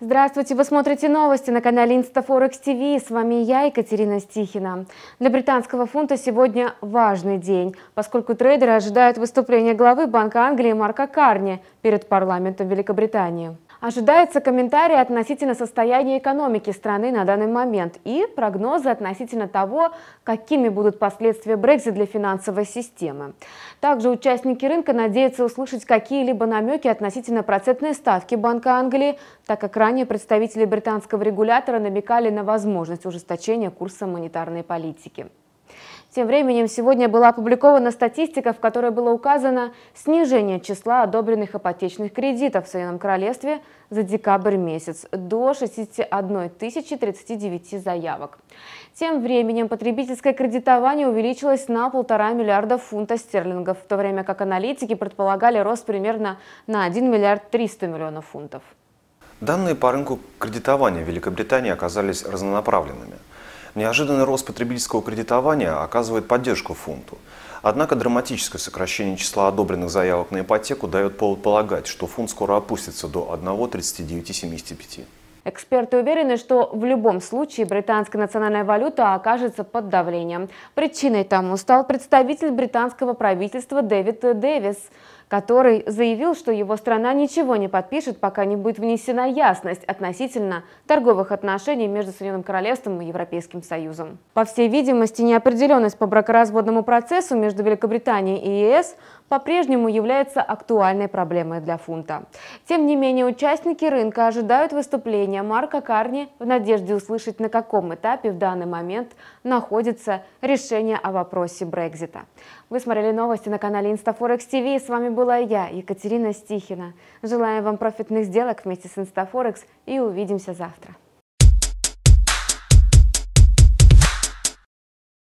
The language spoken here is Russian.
Здравствуйте, вы смотрите новости на канале InstaForex TV. С вами я, Екатерина Стихина. Для британского фунта сегодня важный день, поскольку трейдеры ожидают выступления главы Банка Англии Марка Карни перед парламентом Великобритании. Ожидается комментарий относительно состояния экономики страны на данный момент и прогнозы относительно того, какими будут последствия Брекзит для финансовой системы. Также участники рынка надеются услышать какие-либо намеки относительно процентной ставки Банка Англии, так как ранее представители британского регулятора намекали на возможность ужесточения курса монетарной политики. Тем временем сегодня была опубликована статистика, в которой было указано снижение числа одобренных ипотечных кредитов в Соединенном Королевстве за декабрь месяц до 61 039 заявок. Тем временем потребительское кредитование увеличилось на полтора миллиарда фунтов стерлингов, в то время как аналитики предполагали рост примерно на 1 миллиард 300 миллионов фунтов. Данные по рынку кредитования в Великобритании оказались разнонаправленными – Неожиданный рост потребительского кредитования оказывает поддержку фунту. Однако драматическое сокращение числа одобренных заявок на ипотеку дает повод полагать, что фунт скоро опустится до 1,3975. Эксперты уверены, что в любом случае британская национальная валюта окажется под давлением. Причиной тому стал представитель британского правительства Дэвид Дэвис – который заявил, что его страна ничего не подпишет, пока не будет внесена ясность относительно торговых отношений между Соединенным Королевством и Европейским Союзом. По всей видимости, неопределенность по бракоразводному процессу между Великобританией и ЕС по-прежнему является актуальной проблемой для фунта. Тем не менее, участники рынка ожидают выступления Марка Карни в надежде услышать, на каком этапе в данный момент находится решение о вопросе Брекзита. Вы смотрели новости на канале InstaForex TV, С вами была я, Екатерина Стихина. Желаю вам профитных сделок вместе с Инстафорекс и увидимся завтра.